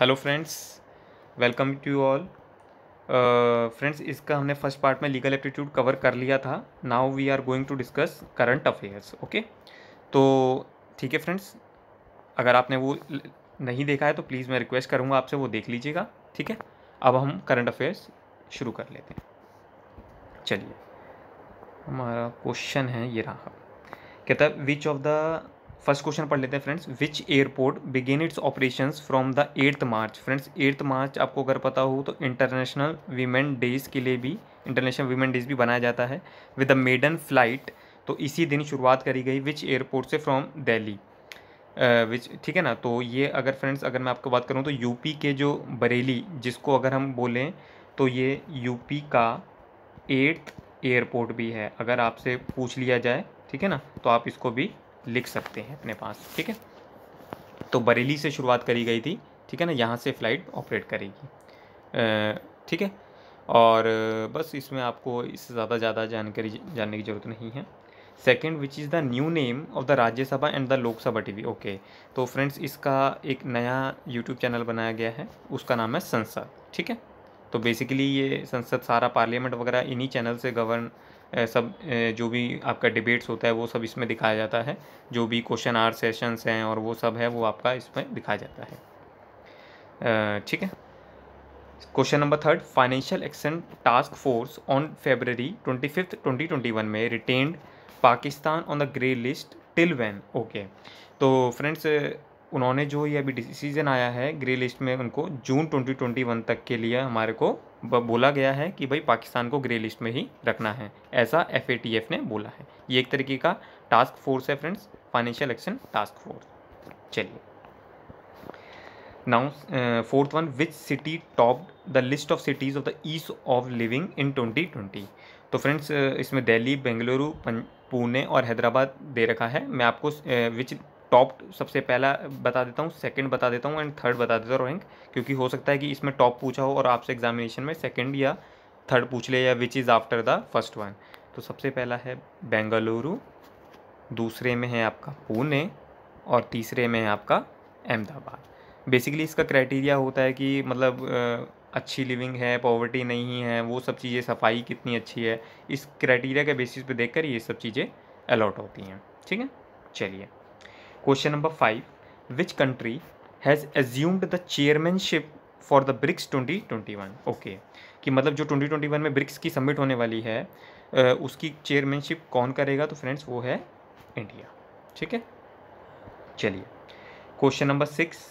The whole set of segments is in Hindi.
hello friends welcome to all friends इसका हमने फर्स्ट पार्ट में लीगल एप्टीट्यूड कवर कर लिया था now we are going to discuss current affairs okay तो ठीक है फ्रेंड्स अगर आपने वो नहीं देखा है तो प्लीज़ मैं रिक्वेस्ट करूँगा आपसे वो देख लीजिएगा ठीक है अब हम करंट अफेयर्स शुरू कर लेते हैं चलिए हमारा क्वेश्चन है ये रहा कहता है which of the first question पढ़ लेते हैं friends which airport began its operation from the eighth March friends eighth March आपको अगर पता हो तो इंटरनेशनल वीमेन डेज के लिए भी इंटरनेशनल वीमेन डेज भी बनाया जाता है विद द मेडन फ्लाइट तो इसी दिन शुरुआत करी गई विच एयरपोर्ट से फ्रॉम दिल्ली विच ठीक है ना तो ये अगर फ्रेंड्स अगर मैं आपको बात करूँ तो यूपी के जो बरेली जिसको अगर हम बोलें तो ये यूपी का एट्थ एयरपोर्ट भी है अगर आपसे पूछ लिया जाए ठीक है ना तो आप इसको भी लिख सकते हैं अपने पास ठीक है तो बरेली से शुरुआत करी गई थी ठीक है ना यहाँ से फ़्लाइट ऑपरेट करेगी ठीक है और बस इसमें आपको इससे ज़्यादा ज़्यादा जानकारी जानने की ज़रूरत नहीं है second which is the new name of the Rajya Sabha and the Lok Sabha TV okay तो फ्रेंड्स इसका एक नया यूट्यूब चैनल बनाया गया है उसका नाम है संसद ठीक है तो बेसिकली ये संसद सारा पार्लियामेंट वगैरह इन्हीं चैनल से गवर्न सब जो भी आपका डिबेट्स होता है वो सब इसमें दिखाया जाता है जो भी क्वेश्चन आर सेशंस हैं और वो सब है वो आपका इसमें दिखाया जाता है ठीक है question number third financial action task force on February twenty fifth twenty twenty one में retained Pakistan on the grey list till when okay तो फ्रेंड्स उन्होंने जो ये अभी डिसीजन आया है ग्रे लिस्ट में उनको जून 2021 तक के लिए हमारे को बोला गया है कि भाई पाकिस्तान को ग्रे लिस्ट में ही रखना है ऐसा एफ ने बोला है ये एक तरीके का टास्क फोर्स है friends financial action task force चलिए now fourth one which city top the list of cities of the ease of living in twenty twenty तो फ्रेंड्स इसमें दिल्ली बेंगलुरु पुणे और हैदराबाद दे रखा है मैं आपको विच टॉप सबसे पहला बता देता हूँ सेकंड बता देता हूँ एंड थर्ड बता देता हूँ रैंक क्योंकि हो सकता है कि इसमें टॉप पूछा हो और आपसे एग्जामिनेशन में सेकंड या थर्ड पूछ ले या which is after the first one तो सबसे पहला है बेंगलुरु दूसरे में है आपका पुणे और तीसरे में है आपका अहमदाबाद बेसिकली इसका क्राइटेरिया होता है कि मतलब अच्छी लिविंग है पॉवर्टी नहीं है वो सब चीज़ें सफाई कितनी अच्छी है इस क्राइटेरिया के बेसिस पे देखकर ये सब चीज़ें अलॉट होती हैं ठीक है चलिए question number five which country has assumed the chairmanship for the BRICS twenty twenty one okay कि मतलब जो ट्वेंटी ट्वेंटी वन में ब्रिक्स की सबमिट होने वाली है उसकी चेयरमैनशिप कौन करेगा तो फ्रेंड्स वो है इंडिया ठीक है चलिए question number six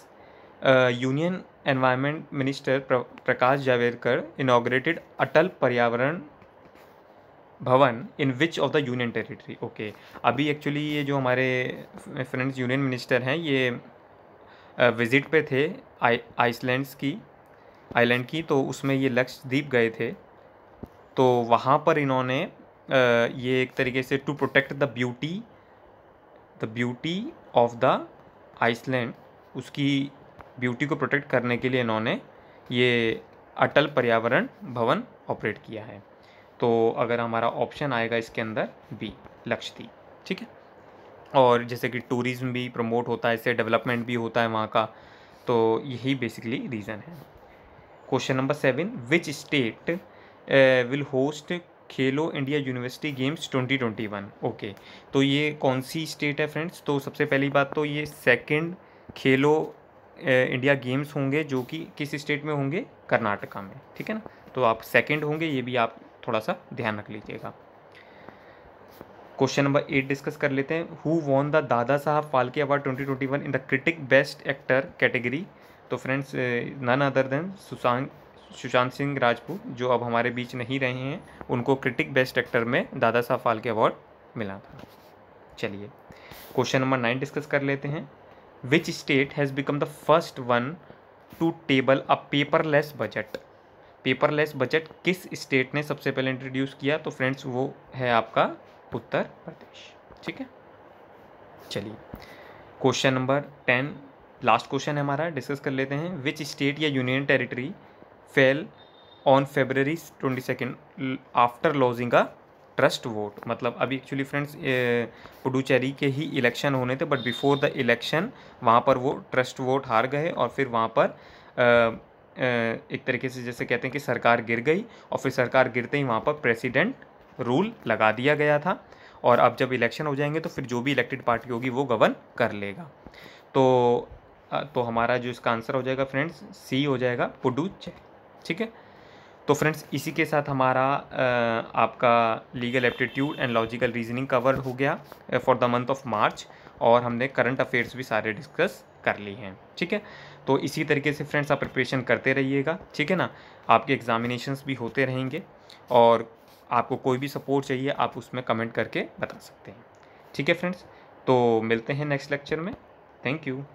union environment minister Prakash Javadekar inaugurated Atal Paryavaran Bhavan in which of the union territory okay अभी एक्चुअली ये जो हमारे फ्रेंड्स यूनियन मिनिस्टर हैं ये विज़िट पे थे आइसलैंड्स की आइलैंड की तो उसमें ये लक्षद्वीप गए थे तो वहाँ पर इन्होंने ये एक तरीके से to protect the beauty the beauty of the island उसकी ब्यूटी को प्रोटेक्ट करने के लिए इन्होंने ये अटल पर्यावरण भवन ऑपरेट किया है तो अगर हमारा ऑप्शन आएगा इसके अंदर बी लक्षदीप ठीक है और जैसे कि टूरिज़्म भी प्रमोट होता है इससे डेवलपमेंट भी होता है वहाँ का तो यही बेसिकली रीज़न है question number seven which state will host Khelo India university games 2021 okay तो ये कौन सी स्टेट है फ्रेंड्स तो सबसे पहली बात तो ये सेकंड खेलो इंडिया गेम्स होंगे जो कि किस स्टेट में होंगे कर्नाटका में ठीक है ना तो आप सेकंड होंगे ये भी आप थोड़ा सा ध्यान रख लीजिएगा क्वेश्चन नंबर एट डिस्कस कर लेते हैं who won the Dada Saheb Phalke award twenty twenty one in the critic best actor category तो friends none other than Sushant Sushant Singh Rajput जो अब हमारे बीच नहीं रहे हैं उनको क्रिटिक बेस्ट एक्टर में दादा साहब फाल्के अवार्ड मिला था चलिए क्वेश्चन नंबर नाइन डिस्कस कर लेते हैं which state has become the first one to table a paperless budget paperless budget किस स्टेट ने सबसे पहले इंट्रोड्यूस किया तो फ्रेंड्स वो है आपका उत्तर प्रदेश ठीक है चलिए question number ten last question है हमारा डिस्कस कर लेते हैं विच स्टेट या union territory fell on February twenty second after losing का ट्रस्ट वोट मतलब अभी एक्चुअली फ्रेंड्स पुडुचेरी के ही इलेक्शन होने थे बट बिफोर द इलेक्शन वहाँ पर वो ट्रस्ट वोट हार गए और फिर वहाँ पर एक तरीके से जैसे कहते हैं कि सरकार गिर गई और फिर सरकार गिरते ही वहाँ पर प्रेसिडेंट रूल लगा दिया गया था और अब जब इलेक्शन हो जाएंगे तो फिर जो भी इलेक्टेड पार्टी होगी वो गवर्न कर लेगा तो तो हमारा जो इसका आंसर हो जाएगा फ्रेंड्स सी हो जाएगा पुडुचेरी ठीक है तो फ्रेंड्स इसी के साथ हमारा आपका legal aptitude and logical reasoning cover हो गया for the month of March और हमने करंट अफेयर्स भी सारे डिस्कस कर लिए हैं ठीक है तो इसी तरीके से फ्रेंड्स आप प्रिपरेशन करते रहिएगा ठीक है ना आपके एग्जामिनेशंस भी होते रहेंगे और आपको कोई भी सपोर्ट चाहिए आप उसमें कमेंट करके बता सकते हैं ठीक है फ्रेंड्स तो मिलते हैं नेक्स्ट लेक्चर में थैंक यू